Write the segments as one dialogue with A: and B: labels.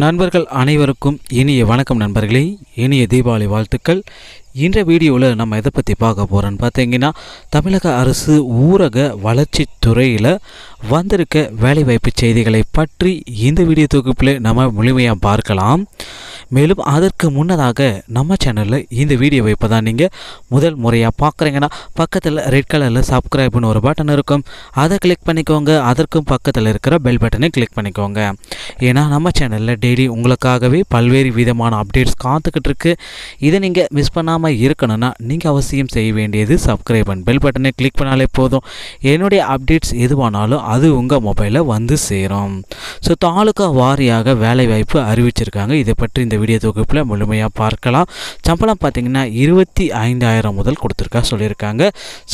A: நண்பர்கள் அனைவருக்கும் இனிய வணக்கம் நண்பர்களே இனிய தீபாவளி வாழ்த்துக்கள் இந்த வீடியோவில் நம்ம எதை பற்றி பார்க்க போகிறோன்னு பார்த்தீங்கன்னா தமிழக அரசு ஊரக வளர்ச்சி துறையில் வந்திருக்க வேலைவாய்ப்பு செய்திகளை பற்றி இந்த வீடியோ தொகுப்பில் நம்ம முழுமையாக பார்க்கலாம் மேலும் அதற்கு முன்னதாக நம்ம சேனலில் இந்த வீடியோ வைப்பை தான் நீங்கள் முதல் முறையாக பார்க்குறீங்கன்னா பக்கத்தில் ரெட் கலரில் சப்ஸ்கிரைப்னு ஒரு பட்டன் இருக்கும் அதை கிளிக் பண்ணிக்கோங்க அதற்கும் பக்கத்தில் இருக்கிற பெல் பட்டனை கிளிக் பண்ணிக்கோங்க ஏன்னா நம்ம சேனலில் டெய்லி உங்களுக்காகவே பல்வேறு விதமான அப்டேட்ஸ் காத்துக்கிட்டு இருக்குது இதை நீங்கள் மிஸ் பண்ணாமல் தெரியாமல் இருக்கணும்னா நீங்கள் அவசியம் செய்ய வேண்டியது சப்ஸ்கிரைப் அண்ட் பெல் பட்டனை கிளிக் பண்ணாலே போதும் என்னுடைய அப்டேட்ஸ் எதுவானாலும் அது உங்கள் மொபைலில் வந்து சேரும் ஸோ தாலுகா வாரியாக வேலைவாய்ப்பு அறிவிச்சிருக்காங்க இதை பற்றி இந்த வீடியோ தொகுப்பில் முழுமையாக பார்க்கலாம் சம்பளம் பார்த்திங்கன்னா இருபத்தி ஐந்தாயிரம் முதல் கொடுத்துருக்கா சொல்லியிருக்காங்க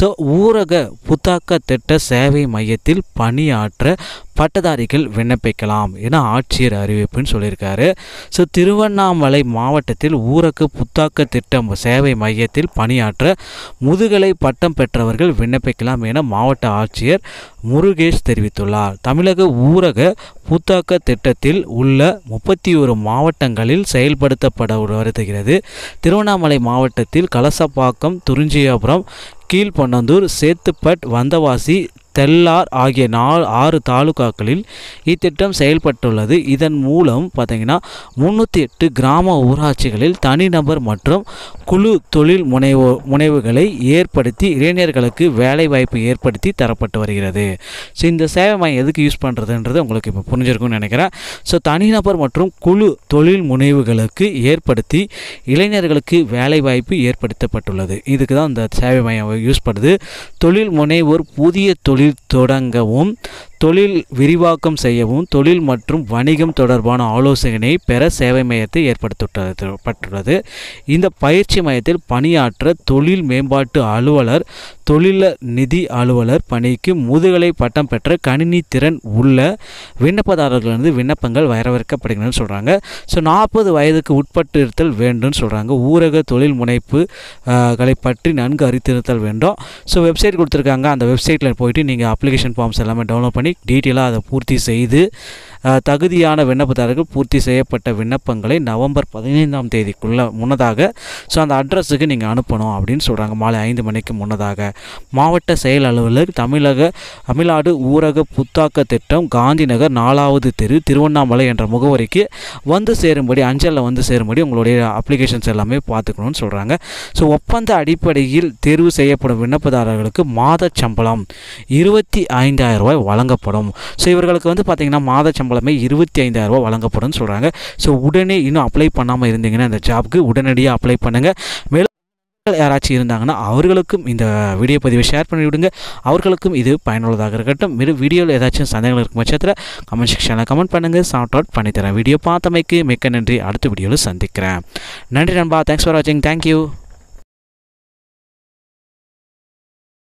A: ஸோ ஊரக புத்தாக்க திட்ட சேவை மையத்தில் பணியாற்ற பட்டதாரிகள் விண்ணப்பிக்கலாம் என ஆட்சியர் அறிவிப்புன்னு சொல்லியிருக்காரு ஸோ திருவண்ணாமலை மாவட்டத்தில் ஊரக்கு புத்தாக்க திட்டம் சேவை மையத்தில் பணியாற்ற முதுகலை பட்டம் பெற்றவர்கள் விண்ணப்பிக்கலாம் என மாவட்ட ஆட்சியர் முருகேஷ் தெரிவித்துள்ளார் தமிழக ஊரக புத்தாக்க திட்டத்தில் உள்ள முப்பத்தி ஒரு மாவட்டங்களில் செயல்படுத்தப்பட வருகிறது திருவண்ணாமலை மாவட்டத்தில் கலசப்பாக்கம் துறிஞ்சியாபுரம் கீழ்பொன்னந்தூர் சேத்துப்பட் வந்தவாசி தெல்லார் ஆகிய நாலு ஆறு தாலுகாக்களில் இத்திட்டம் செயல்பட்டுள்ளது இதன் மூலம் பார்த்தீங்கன்னா முந்நூற்றி எட்டு கிராம ஊராட்சிகளில் தனிநபர் மற்றும் குழு தொழில் முனைவோ முனைவுகளை ஏற்படுத்தி இளைஞர்களுக்கு வேலைவாய்ப்பு ஏற்படுத்தி தரப்பட்டு வருகிறது ஸோ இந்த சேவை மையம் எதுக்கு யூஸ் பண்ணுறதுன்றது உங்களுக்கு இப்போ புரிஞ்சிருக்கும்னு நினைக்கிறேன் ஸோ தனிநபர் மற்றும் குழு தொழில் முனைவுகளுக்கு ஏற்படுத்தி இளைஞர்களுக்கு வேலைவாய்ப்பு ஏற்படுத்தப்பட்டுள்ளது இதுக்கு தான் இந்த சேவை மையம் யூஸ் பண்ணுது தொழில் முனைவோர் புதிய தொழில் தொடங்கவும் தொழில் விரிவாக்கம் செய்யவும் தொழில் மற்றும் வணிகம் தொடர்பான ஆலோசனை பெற சேவை மையத்தை ஏற்படுத்தப்பட்டுள்ளது இந்த பயிற்சி மையத்தில் பணியாற்ற தொழில் மேம்பாட்டு அலுவலர் தொழில நிதி அலுவலர் பணிக்கு முதுகலை பட்டம் பெற்ற கணினி திறன் உள்ள விண்ணப்பதாரர்களிருந்து விண்ணப்பங்கள் வரவேற்கப்படுகின்றன சொல்கிறாங்க ஸோ நாற்பது வயதுக்கு உட்பட்டு இருத்தல் வேண்டும்னு சொல்கிறாங்க ஊரக தொழில் முனைப்புகளை பற்றி நன்கு அறித்திருத்தல் வேண்டும் ஸோ வெப்சைட் கொடுத்துருக்காங்க அந்த வெப்சைட்டில் போயிட்டு நீங்கள் அப்ளிகேஷன் ஃபார்ம்ஸ் எல்லாமே டவுன்லோட் பண்ணி பண்ணி டீட்டெயிலாக அதை பூர்த்தி செய்து தகுதியான விண்ணப்பதாரர்கள் பூர்த்தி செய்யப்பட்ட விண்ணப்பங்களை நவம்பர் பதினைந்தாம் தேதிக்குள்ளே முன்னதாக ஸோ அந்த அட்ரஸுக்கு நீங்கள் அனுப்பணும் அப்படின்னு சொல்கிறாங்க மாலை ஐந்து மணிக்கு முன்னதாக மாவட்ட செயல் அலுவலர் தமிழக தமிழ்நாடு ஊரக புத்தாக்க திட்டம் காந்தி நகர் நாலாவது தெரு திருவண்ணாமலை என்ற முகவரிக்கு வந்து சேரும்படி அஞ்சலில் வந்து சேரும்படி உங்களுடைய அப்ளிகேஷன்ஸ் எல்லாமே பார்த்துக்கணும்னு சொல்கிறாங்க ஸோ ஒப்பந்த அடிப்படையில் தேர்வு செய்யப்படும் விண்ணப்பதாரர்களுக்கு மாத சம்பளம் இருபத்தி ஐந்தாயிரம் ரூபாய் வழங்கப்படும் ஸோ இவர்களுக்கு வந்து பார்த்தீங்கன்னா மாத சம்பளம் சம்பளமே இருபத்தி ஐந்தாயிரரூபா வழங்கப்படும்னு சொல்கிறாங்க ஸோ உடனே இன்னும் அப்ளை பண்ணாமல் இருந்தீங்கன்னா அந்த ஜாப்க்கு உடனடியாக அப்ளை பண்ணுங்கள் மேலும் யாராச்சும் இருந்தாங்கன்னா அவர்களுக்கும் இந்த வீடியோ பதிவை ஷேர் பண்ணி விடுங்க அவர்களுக்கும் இது பயனுள்ளதாக இருக்கட்டும் மீது வீடியோவில் ஏதாச்சும் சந்தேகங்கள் இருக்கும் பட்சத்தில் கமெண்ட் செக்ஷனில் கமெண்ட் பண்ணுங்கள் சாட் அவுட் பண்ணித்தரேன் வீடியோ பார்த்தமைக்கு மிக்க நன்றி அடுத்த வீடியோவில் சந்திக்கிறேன் நன்றி நண்பா தேங்க்ஸ் ஃபார் வாட்சிங் தேங்க்யூ